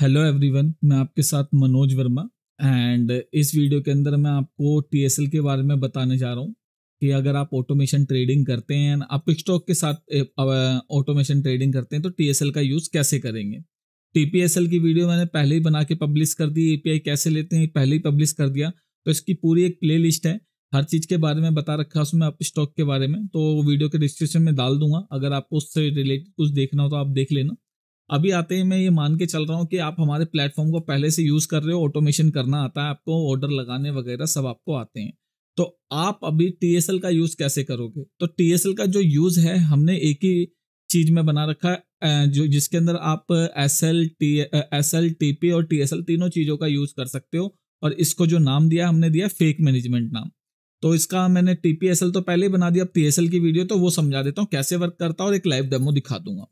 hello everyone मैं आपके साथ मनोज वर्मा एंड इस वीडियो के अंदर मैं आपको टीएसएल के बारे में बताने जा रहा हूँ कि अगर आप ऑटोमेशन ट्रेडिंग करते हैं आप स्टॉक के साथ ऑटोमेशन ट्रेडिंग करते हैं तो टीएसएल का यूज़ कैसे करेंगे टीपीएसएल की वीडियो मैंने पहले ही बना के पब्लिश कर दी ए कैसे लेते हैं पहले ही पब्लिश कर दिया तो इसकी पूरी एक प्ले लिस्ट है हर चीज़ के बारे में बता रखा है उसमें आप स्टॉक के बारे में तो वीडियो के डिस्क्रिप्शन में डाल दूंगा अगर आपको उससे रिलेटेड कुछ देखना हो तो आप देख लेना अभी आते ही मैं ये मान के चल रहा हूँ कि आप हमारे प्लेटफॉर्म को पहले से यूज़ कर रहे हो ऑटोमेशन करना आता है आपको ऑर्डर लगाने वगैरह सब आपको आते हैं तो आप अभी टी का यूज़ कैसे करोगे तो टी का जो यूज़ है हमने एक ही चीज़ में बना रखा है जो जिसके अंदर आप S L T S L T P और टी एस एल तीनों चीज़ों का यूज़ कर सकते हो और इसको जो नाम दिया हमने दिया फेक मैनेजमेंट नाम तो इसका मैंने टी पी एस एल तो पहले ही बना दिया अब टी एस एल की वीडियो तो वो समझा देता हूँ कैसे वर्क करता और एक लाइव डेमो दिखा दूंगा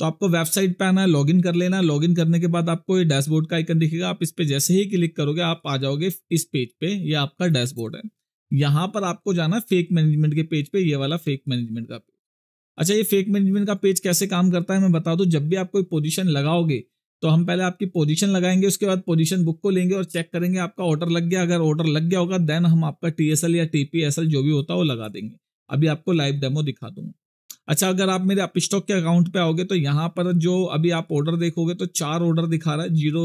तो आपको वेबसाइट पे आना है लॉगिन कर लेना लॉगिन करने के बाद आपको ये डैशबोर्ड का आइकन दिखेगा आप इस पर जैसे ही क्लिक करोगे आप आ जाओगे इस पेज पे ये आपका डैशबोर्ड है यहाँ पर आपको जाना फेक मैनेजमेंट के पेज पे ये वाला फेक मैनेजमेंट का पेज अच्छा ये फेक मैनेजमेंट का पेज कैसे काम करता है मैं बता दूँ जब भी आप कोई पोजीशन लगाओगे तो हम पहले आपकी पोजिशन लगाएंगे उसके बाद पोजीशन बुक को लेंगे और चेक करेंगे आपका ऑर्डर लग गया अगर ऑर्डर लग गया होगा देन हम आपका टी या टी जो भी होता है वो लगा देंगे अभी आपको लाइव डेमो दिखा दूंगा अच्छा अगर आप मेरे अप के अकाउंट पे आओगे तो यहाँ पर जो अभी आप ऑर्डर देखोगे तो चार ऑर्डर दिखा रहा है जीरो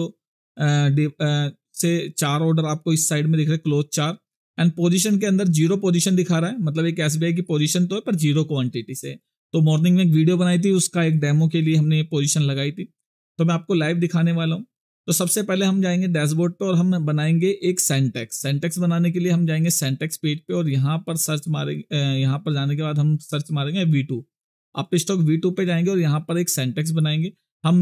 से चार ऑर्डर आपको इस साइड में दिख रहा है क्लोज चार एंड पोजीशन के अंदर जीरो पोजीशन दिखा रहा है मतलब एक एस की पोजीशन तो है पर जीरो क्वांटिटी से तो मॉर्निंग में एक वीडियो बनाई थी उसका एक डेमो के लिए हमने पोजिशन लगाई थी तो मैं आपको लाइव दिखाने वाला हूँ तो सबसे पहले हम जाएंगे डैशबोर्ड पे और हम बनाएंगे एक सेंटेक्स सेंटेक्स बनाने के लिए हम जाएंगे सेंटेक्स पेज पे और यहाँ पर सर्च मारेंगे यहाँ पर जाने के बाद हम सर्च मारेंगे वी टू आप स्टॉक वी टू पे जाएंगे और यहाँ पर एक सेंटेक्स बनाएंगे हम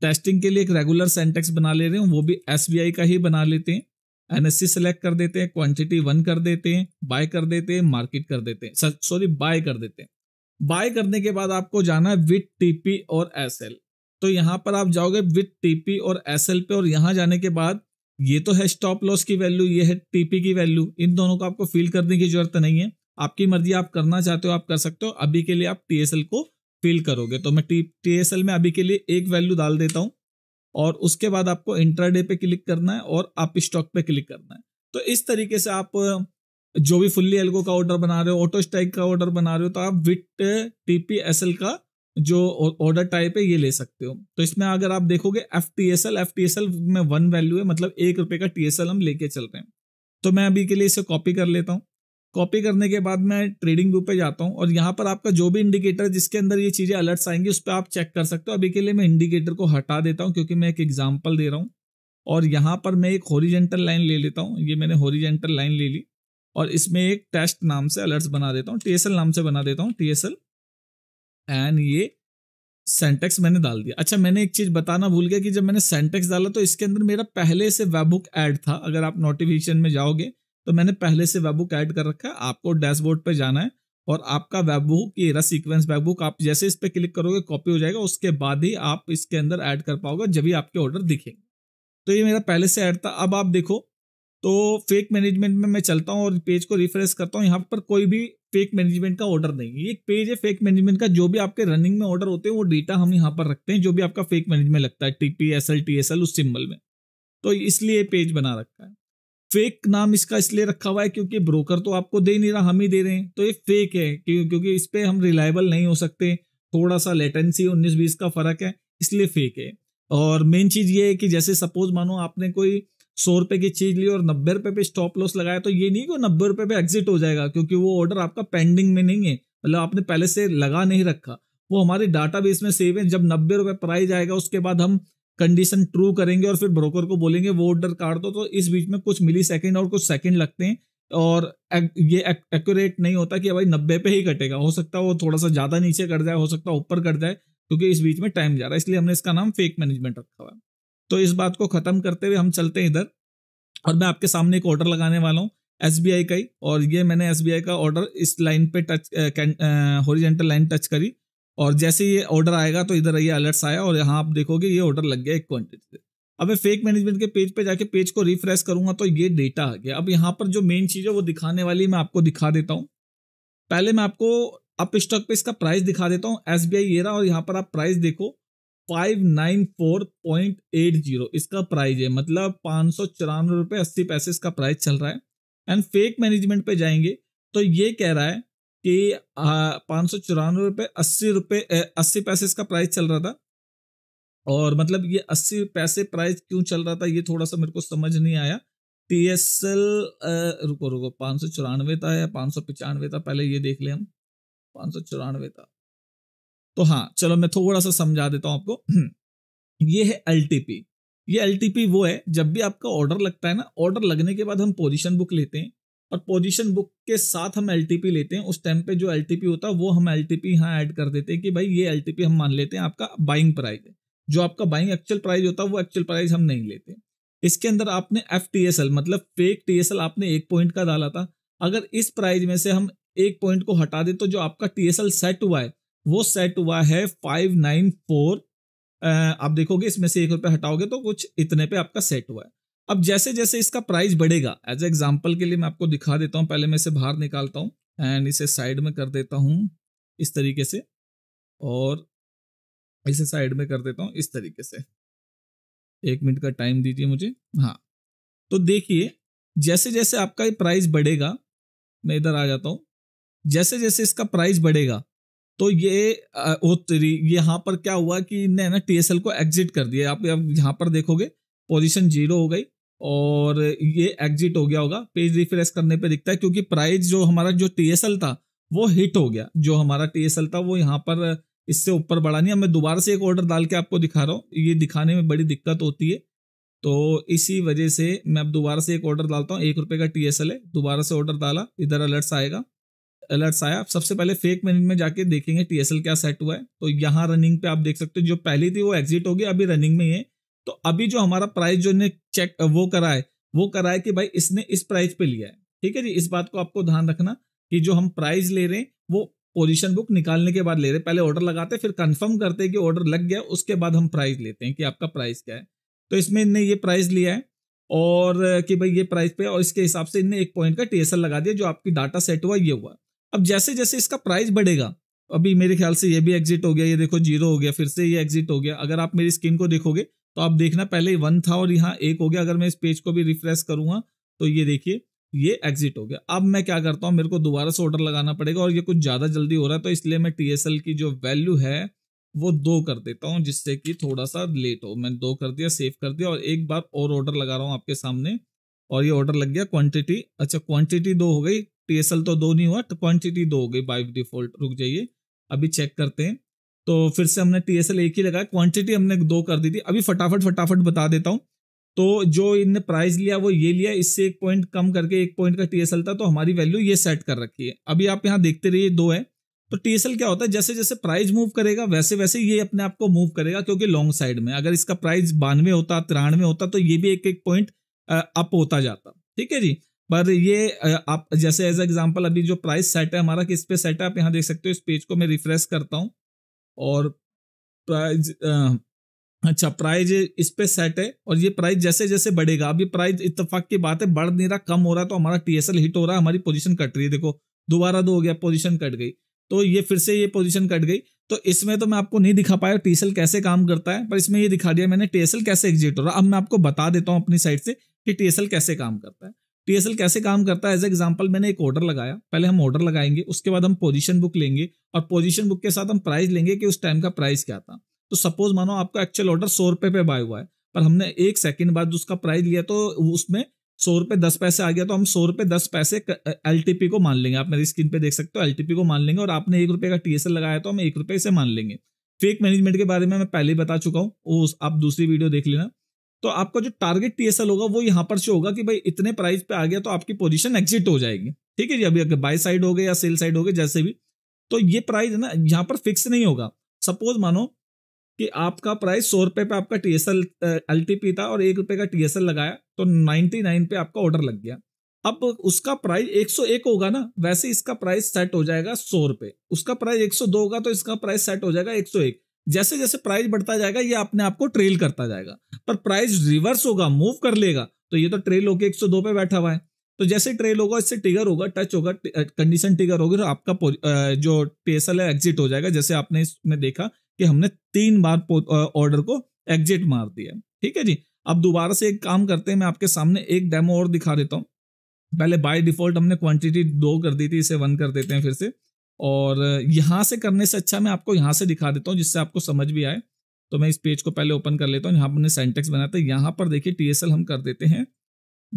टेस्टिंग के लिए एक रेगुलर सेंटेक्स बना ले रहे हैं वो भी एस का ही बना लेते हैं एनएससी सेलेक्ट कर देते हैं क्वांटिटी वन कर देते हैं बाय कर देते हैं मार्केट कर देते हैं सॉरी बाय कर देते हैं बाय करने के बाद आपको जाना है विथ टीपी और एस तो यहाँ पर आप जाओगे विथ टीपी और एस पे और यहाँ जाने के बाद ये तो है स्टॉप लॉस की वैल्यू ये है टीपी की वैल्यू इन दोनों को आपको फील करने की जरूरत नहीं है आपकी मर्जी आप करना चाहते हो आप कर सकते हो अभी के लिए आप टी को फिल करोगे तो मैं टी में अभी के लिए एक वैल्यू डाल देता हूँ और उसके बाद आपको इंट्राडे पे क्लिक करना है और आप स्टॉक पे क्लिक करना है तो इस तरीके से आप जो भी फुल्ली एल्गो का ऑर्डर बना रहे हो ऑटो स्ट्राइक का ऑर्डर बना रहे हो तो आप विट टीपीएसएल का जो ऑर्डर टाइप है ये ले सकते हो तो इसमें अगर आप देखोगे F T S L F T S L में वन वैल्यू है मतलब एक रुपए का टी एस एल हम लेके चल रहे हैं तो मैं अभी के लिए इसे कॉपी कर लेता हूँ कॉपी करने के बाद मैं ट्रेडिंग व्यू पे जाता हूँ और यहाँ पर आपका जो भी इंडिकेटर जिसके अंदर ये चीज़ें अलर्ट्स आएंगी उस पर आप चेक कर सकते हो अभी के लिए मैं इंडिकेटर को हटा देता हूँ क्योंकि मैं एक एग्जाम्पल दे रहा हूँ और यहाँ पर मैं एक होरिजेंटल लाइन ले लेता हूँ ये मैंने होरिजेंटल लाइन ले ली और इसमें एक टेस्ट नाम से अलर्ट्स बना देता हूँ टी नाम से बना देता हूँ टी एंड ये सेंटेक्स मैंने डाल दिया अच्छा मैंने एक चीज़ बताना भूल गया कि जब मैंने सेंटेक्स डाला तो इसके अंदर मेरा पहले से वेबुक ऐड था अगर आप नोटिफिकेशन में जाओगे तो मैंने पहले से वेबबुक ऐड कर रखा है आपको डैशबोर्ड पर जाना है और आपका वेबबुक ये रहा सीक्वेंस वेबबुक आप जैसे इस पर क्लिक करोगे कॉपी हो जाएगा उसके बाद ही आप इसके अंदर ऐड कर पाओगे जब भी आपके ऑर्डर दिखेंगे तो ये मेरा पहले से ऐड था अब आप देखो तो फेक मैनेजमेंट में मैं चलता हूँ और पेज को रिफ्रेश करता हूँ यहाँ पर कोई भी फेक मैनेजमेंट का ऑर्डर नहीं है एक पेज है फेक मैनेजमेंट का जो भी आपके रनिंग में ऑर्डर होते हैं वो डेटा हम यहाँ पर रखते हैं जो भी आपका फेक मैनेजमेंट लगता है TP S L T S L उस सिम्बल में तो इसलिए पेज बना रखा है फेक नाम इसका इसलिए रखा हुआ है क्योंकि ब्रोकर तो आपको दे नहीं रहा हम ही दे रहे हैं तो ये फेक है क्योंकि इस पर हम रिलायबल नहीं हो सकते थोड़ा सा लेटेंसी उन्नीस बीस का फर्क है इसलिए फेक है और मेन चीज ये है कि जैसे सपोज मानो आपने कोई सौ रुपए की चीज ली और नब्बे रुपए पे स्टॉप लॉस लगाया तो ये नहीं कि नब्बे रुपए पे एग्जिट हो जाएगा क्योंकि वो ऑर्डर आपका पेंडिंग में नहीं है मतलब आपने पहले से लगा नहीं रखा वो हमारे डाटा बेस में सेव है जब नब्बे रुपए प्राइस आएगा उसके बाद हम कंडीशन ट्रू करेंगे और फिर ब्रोकर को बोलेंगे वो ऑर्डर काट दो तो इस बीच में कुछ मिली सेकेंड और कुछ सेकेंड लगते हैं और ये एक्यूरेट नहीं होता कि भाई नब्बे पे ही कटेगा हो सकता है वो थोड़ा सा ज़्यादा नीचे कर जाए हो सकता है ऊपर कर जाए क्योंकि इस बीच में टाइम जा रहा है इसलिए हमने इसका नाम फेक मैनेजमेंट रखा हुआ है तो इस बात को ख़त्म करते हुए हम चलते हैं इधर और मैं आपके सामने एक ऑर्डर लगाने वाला हूँ एस का ही और ये मैंने एस का ऑर्डर इस लाइन पे टच होरिजेंटल लाइन टच करी और जैसे ये ऑर्डर आएगा तो इधर ये अलर्ट्स आया और यहाँ आप देखोगे ये ऑर्डर लग गया एक क्वांटिटी से अब मैं फेक मैनेजमेंट के पेज पे जाके पेज को रिफ्रेश करूंगा तो ये डेटा आ गया अब यहाँ पर जो मेन चीज़ है वो दिखाने वाली मैं आपको दिखा देता हूँ पहले मैं आपको अप स्टॉक पे इसका प्राइस दिखा देता हूँ एस बी आई रहा और यहाँ पर आप प्राइस देखो five nine four point eight zero इसका प्राइस है मतलब पाँच सौ चौरानवे रुपये अस्सी पैसे इसका प्राइस चल रहा है एंड फेक मैनेजमेंट पे जाएंगे तो ये कह रहा है कि पाँच सौ चौरानवे रुपये अस्सी रुपये अस्सी पैसे इसका प्राइस चल रहा था और मतलब ये अस्सी पैसे प्राइस क्यों चल रहा था ये थोड़ा सा मेरे को समझ नहीं आया टी एस एल रुको रुको पाँच सौ चौरानवे था या पाँच सौ पचानवे था पहले ये देख ले हम पाँच सौ चौरानवे था तो हाँ चलो मैं थोड़ा सा समझा देता हूँ आपको ये है एल टी पी ये एल टी पी वो है जब भी आपका ऑर्डर लगता है ना ऑर्डर लगने के बाद हम पोजिशन बुक लेते हैं और पोजीशन बुक के साथ हम एल लेते हैं उस टाइम पे जो एल होता है वो हम एल टी यहाँ ऐड कर देते हैं कि भाई ये एल हम मान लेते हैं आपका बाइंग प्राइस है जो आपका बाइंग एक्चुअल प्राइस होता है वो एक्चुअल प्राइस हम नहीं लेते इसके अंदर आपने एफ टी एस एल मतलब फेक टी एस एल आपने एक पॉइंट का डाला था अगर इस प्राइज में से हम एक पॉइंट को हटा दे तो जो आपका टी एस एल सेट हुआ है वो सेट हुआ है फाइव नाइन फोर आप देखोगे इसमें से एक रुपये हटाओगे तो कुछ इतने पर आपका सेट हुआ है अब जैसे जैसे इसका प्राइस बढ़ेगा एज एग्जाम्पल के लिए मैं आपको दिखा देता हूँ पहले मैं इसे बाहर निकालता हूँ एंड इसे साइड में कर देता हूँ इस तरीके से और इसे साइड में कर देता हूँ इस तरीके से एक मिनट का टाइम दीजिए मुझे हाँ तो देखिए जैसे जैसे आपका ये प्राइस बढ़ेगा मैं इधर आ जाता हूँ जैसे जैसे इसका प्राइस बढ़ेगा तो ये ओ तेरी यहाँ पर क्या हुआ कि इनने ना एल को एग्जिट कर दिया आप, आप यहाँ पर देखोगे पोजीशन जीरो हो गई और ये एग्जिट हो गया होगा पेज रिफ्रेश करने पे दिखता है क्योंकि प्राइस जो हमारा जो टीएसएल था वो हिट हो गया जो हमारा टीएसएल था वो यहाँ पर इससे ऊपर बढ़ा नहीं मैं दोबारा से एक ऑर्डर डाल के आपको दिखा रहा हूँ ये दिखाने में बड़ी दिक्कत होती है तो इसी वजह से मैं अब दोबारा से एक ऑर्डर डालता हूँ एक रुपये का टी एस एल है दोबारा से ऑर्डर डाला इधर अलर्ट्स आएगा अलर्ट्स आया आप सबसे पहले फेक मिनट में जाके देखेंगे टी एस एल क्या सेट हुआ है तो यहाँ रनिंग पे आप देख सकते हो जो पहली थी वो एग्जिट होगी अभी रनिंग में है तो अभी जो हमारा प्राइस जो ने चेक वो करा है वो करा है कि भाई इसने इस प्राइस पे लिया है ठीक है जी इस बात को आपको ध्यान रखना कि जो हम प्राइस ले रहे हैं वो पोजीशन बुक निकालने के बाद ले रहे हैं पहले ऑर्डर लगाते हैं फिर कंफर्म करते हैं कि ऑर्डर लग गया उसके बाद हम प्राइस लेते हैं कि आपका प्राइस क्या है तो इसमें इनने ये प्राइस लिया है और कि भाई ये प्राइस पे और इसके हिसाब से इनने एक पॉइंट का टीएसएल लगा दिया जो आपकी डाटा सेट हुआ ये हुआ अब जैसे जैसे इसका प्राइस बढ़ेगा अभी मेरे ख्याल से ये भी एग्जिट हो गया ये देखो जीरो हो गया फिर से ये एग्जिट हो गया अगर आप मेरी स्क्रीन को देखोगे तो आप देखना पहले ही वन था और यहाँ एक हो गया अगर मैं इस पेज को भी रिफ्रेश करूंगा तो ये देखिए ये एग्जिट हो गया अब मैं क्या करता हूँ मेरे को दोबारा से ऑर्डर लगाना पड़ेगा और ये कुछ ज़्यादा जल्दी हो रहा है तो इसलिए मैं टी की जो वैल्यू है वो दो कर देता हूँ जिससे कि थोड़ा सा लेट हो मैंने दो कर दिया सेव कर दिया और एक बार और ऑर्डर लगा रहा हूँ आपके सामने और ये ऑर्डर लग गया क्वांटिटी अच्छा क्वांटिटी दो हो गई टी तो दो नहीं हुआ क्वान्टिटी तो क्वांटिटी दो हो गई बाई डिफॉल्ट रुक जाइए अभी चेक करते हैं तो फिर से हमने टी एस एल एक ही लगाया क्वांटिटी हमने दो कर दी थी अभी फटाफट फटाफट बता देता हूँ तो जो इनने प्राइस लिया वो ये लिया इससे एक पॉइंट कम करके एक पॉइंट का टी एस एल था तो हमारी वैल्यू ये सेट कर रखी है अभी आप यहाँ देखते रहिए दो है तो टी एस एल क्या होता है जैसे जैसे प्राइस मूव करेगा वैसे वैसे ये अपने आप को मूव करेगा क्योंकि लॉन्ग साइड में अगर इसका प्राइस बानवे होता तिरानवे होता तो ये भी एक एक पॉइंट अप होता जाता ठीक है जी पर ये आप जैसे एज एग्जाम्पल अभी जो प्राइस सेट है हमारा किस पे सेट है आप यहाँ देख सकते हो इस पेज को मैं रिफ्रेश करता हूँ और प्राइज अच्छा प्राइज इस पे सेट है और ये प्राइस जैसे जैसे बढ़ेगा अभी प्राइज प्राइस इतफाक की बात है बढ़ नहीं रहा कम हो रहा तो हमारा टीएसएल हिट हो रहा है हमारी पोजीशन कट रही है देखो दोबारा दो हो गया पोजीशन कट गई तो ये फिर से ये पोजीशन कट गई तो इसमें तो मैं आपको नहीं दिखा पाया टीएसएल कैसे काम करता है पर इसमें ये दिखा दिया मैंने टीएसएल कैसे एग्जिट हो रहा अब मैं आपको बता देता हूँ अपनी साइड से कि टीएसएल कैसे काम करता है टीएसएल कैसे काम करता है एज एग्जाम्पल मैंने एक ऑर्डर लगाया पहले हम ऑर्डर लगाएंगे उसके बाद हम पोजिशन बुक लेंगे और पोजिशन बुक के साथ हम प्राइस लेंगे कि उस टाइम का प्राइस क्या था तो सपोज मानो आपका एक्चुअल ऑर्डर सौ रुपये पे बाय हुआ है पर हमने एक सेकंड बाद उसका प्राइस लिया तो उसमें सौ रुपये दस पैसे आ गया तो हम सौ रुपये दस पैसे एल को मान लेंगे आप मेरी स्क्रीन पे देख सकते हो एल को मान लेंगे और आपने एक रुपए का टी लगाया तो हम एक रुपये से मान लेंगे फेक मैनेजमेंट के बारे में मैं पहले बता चुका हूँ आप दूसरी वीडियो देख लेना तो आपका जो टारगेट पीएसएल होगा वो यहाँ पर से होगा कि भाई इतने प्राइस पे आ गया तो आपकी पोजीशन एग्जिट हो जाएगी ठीक है जी अभी अगर बाय साइड हो गए या सेल साइड हो गए जैसे भी तो ये प्राइस है ना यहाँ पर फिक्स नहीं होगा सपोज मानो कि आपका प्राइस सौ रुपए पे आपका T S L L T P था और एक रुपए का टी एस एल लगाया तो नाइनटी नाइन पे आपका ऑर्डर लग गया अब उसका प्राइस एक सौ एक होगा ना वैसे इसका प्राइस सेट हो जाएगा सौ रुपए उसका प्राइस एक सौ दो होगा तो इसका प्राइस सेट हो जाएगा एक सौ एक जैसे जैसे प्राइस बढ़ता जाएगा ये अपने आप को ट्रेल करता जाएगा पर प्राइस रिवर्स होगा मूव कर लेगा तो ये तो ट्रेल होके दो पे बैठा हुआ है तो जैसे ट्रेल होगा इससे टिगर होगा टच होगा कंडीशन टिगर होगी तो आपका जो पेसल है एग्जिट हो जाएगा जैसे आपने इसमें देखा कि हमने तीन बार ऑर्डर को एग्जिट मार दिया ठीक है जी अब दोबारा से एक काम करते हैं मैं आपके सामने एक डेमो और दिखा देता हूँ पहले बाय डिफॉल्ट हमने क्वांटिटी दो कर दी थी इसे वन कर देते हैं फिर से और यहाँ से करने से अच्छा मैं आपको यहाँ से दिखा देता हूँ जिससे आपको समझ भी आए तो मैं इस पेज को पहले ओपन कर लेता हूँ यहाँ पर हमने सेंटेक्स बनाया था यहाँ पर देखिए टी हम कर देते हैं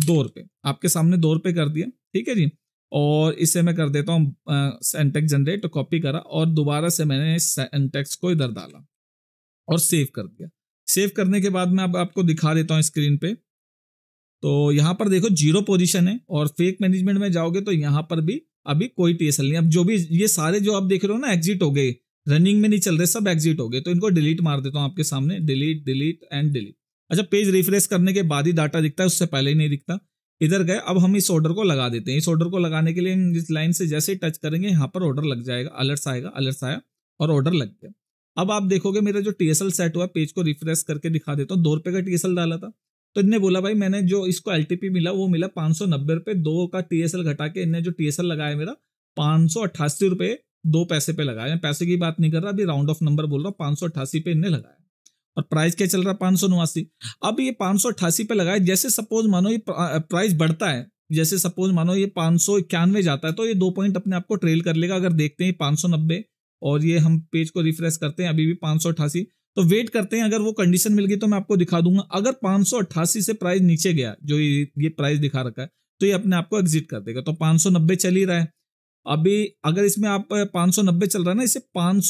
दो रुपये आपके सामने दो रुपये कर दिया ठीक है जी और इसे मैं कर देता हूँ सेंटेक्स जनरेट तो कॉपी करा और दोबारा से मैंने सेंटेक्स को इधर डाला और सेव कर दिया सेव करने के बाद मैं अब आपको दिखा देता हूँ स्क्रीन पे तो यहाँ पर देखो जीरो पोजीशन है और फेक मैनेजमेंट में जाओगे तो यहाँ पर भी अभी कोई टीएसएल नहीं अब जो भी ये सारे जो आप देख रहे हो ना एग्जिट हो गए रनिंग में नहीं चल रहे सब एग्जिट हो गए तो इनको डिलीट मार देता हूँ आपके सामने डिलीट डिलीट एंड डिलीट अच्छा पेज रिफ्रेश करने के बाद ही डाटा दिखता है उससे पहले ही नहीं दिखता इधर गए अब हम इस ऑर्डर को लगा देते हैं इस ऑर्डर को लगाने के लिए हम इस लाइन से जैसे ही टच करेंगे यहाँ पर ऑर्डर लग जाएगा अलर्ट्स आएगा अलर्ट्स आया और ऑर्डर लग गया अब आप देखोगे मेरा जो टीएसएल सेट हुआ पेज को रिफ्रेश करके दिखा देता हूँ दो रुपये का टीएसएल डाला था तो इनने बोला भाई मैंने जो इसको एल मिला वो मिला पाँच सौ नब्बे रुपये दो का टी एस एल घटा के इनने जो टी लगाया मेरा पाँच सौ अट्ठासी रुपये दो पैसे पे लगाया मैं पैसे की बात नहीं कर रहा अभी राउंड ऑफ नंबर बोल रहा हूँ पाँच सौ अट्ठासी पे इनने लगाया और प्राइस क्या चल रहा है पाँच सौ नवासी अब ये पाँच सौ अट्ठासी पे लगाए जैसे सपोज मानो ये प्राइस बढ़ता है जैसे सपोज मानो ये पाँच सौ इक्यानवे जाता है तो ये दो पॉइंट अपने आप को ट्रेल कर लेगा अगर देखते हैं पाँच सौ नब्बे और ये हम पेज को रिफ्रेश करते हैं अभी भी पाँच सौ अट्ठासी तो वेट करते हैं अगर वो कंडीशन मिल गई तो मैं आपको दिखा दूंगा अगर पांच से प्राइस नीचे गया जो ये प्राइस दिखा रखा है तो ये अपने आपको एग्जिट कर देगा तो पांच चल ही रहा है अभी अगर इसमें आप पांच चल रहा है ना इसे पांच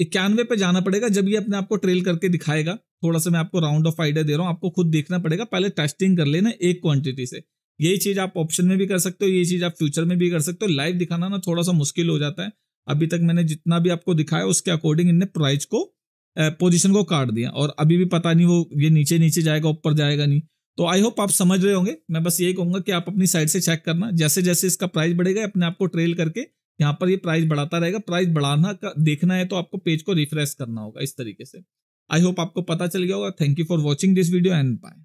इक्यानवे पे जाना पड़ेगा जब ये अपने आपको ट्रेल करके दिखाएगा थोड़ा सा मैं आपको राउंड ऑफ आइडिया दे रहा हूँ आपको खुद देखना पड़ेगा पहले टेस्टिंग कर लेना एक क्वांटिटी से यही चीज आप ऑप्शन में भी कर सकते हो यही चीज आप फ्यूचर में भी कर सकते हो लाइव दिखाना ना थोड़ा सा मुश्किल हो जाता है अभी तक मैंने जितना भी आपको दिखाया उसके अकॉर्डिंग इनने प्राइस को पोजिशन को काट दिया और अभी भी पता नहीं वो ये नीचे नीचे जाएगा ऊपर जाएगा नहीं तो आई होप आप समझ रहे होंगे मैं बस यही कहूंगा कि आप अपनी साइड से चेक करना जैसे जैसे इसका प्राइस बढ़ेगा अपने आप को ट्रेल करके यहाँ पर ये प्राइस बढ़ाता रहेगा प्राइस बढ़ाना का देखना है तो आपको पेज को रिफ्रेश करना होगा इस तरीके से आई होप आपको पता चल गया होगा thank you for watching this video and bye